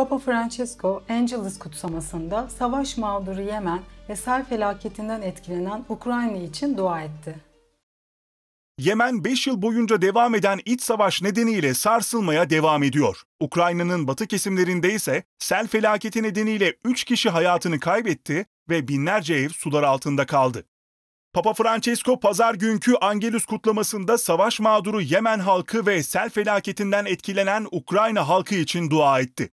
Papa Francesco, Angelus kutsamasında savaş mağduru Yemen ve sel felaketinden etkilenen Ukrayna için dua etti. Yemen 5 yıl boyunca devam eden iç savaş nedeniyle sarsılmaya devam ediyor. Ukrayna'nın batı kesimlerinde ise sel felaketi nedeniyle 3 kişi hayatını kaybetti ve binlerce ev sular altında kaldı. Papa Francesco pazar günkü Angelus kutlamasında savaş mağduru Yemen halkı ve sel felaketinden etkilenen Ukrayna halkı için dua etti.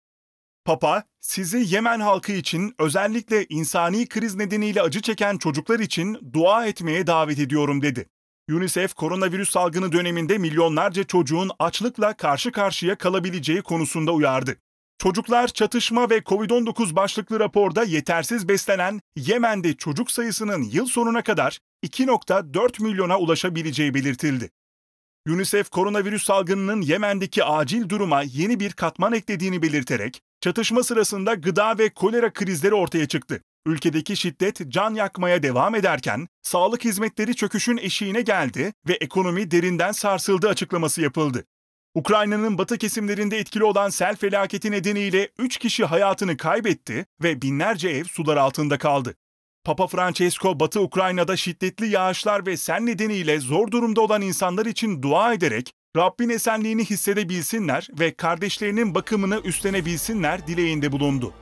Papa, sizi Yemen halkı için özellikle insani kriz nedeniyle acı çeken çocuklar için dua etmeye davet ediyorum dedi. UNICEF koronavirüs salgını döneminde milyonlarca çocuğun açlıkla karşı karşıya kalabileceği konusunda uyardı. Çocuklar Çatışma ve Covid-19 başlıklı raporda yetersiz beslenen Yemen'de çocuk sayısının yıl sonuna kadar 2.4 milyona ulaşabileceği belirtildi. UNICEF koronavirüs salgınının Yemen'deki acil duruma yeni bir katman eklediğini belirterek Çatışma sırasında gıda ve kolera krizleri ortaya çıktı. Ülkedeki şiddet can yakmaya devam ederken sağlık hizmetleri çöküşün eşiğine geldi ve ekonomi derinden sarsıldı açıklaması yapıldı. Ukrayna'nın batı kesimlerinde etkili olan sel felaketi nedeniyle 3 kişi hayatını kaybetti ve binlerce ev sular altında kaldı. Papa Francesco Batı Ukrayna'da şiddetli yağışlar ve sel nedeniyle zor durumda olan insanlar için dua ederek Rabbin esenliğini hissedebilsinler ve kardeşlerinin bakımını üstlenebilsinler dileğinde bulundu.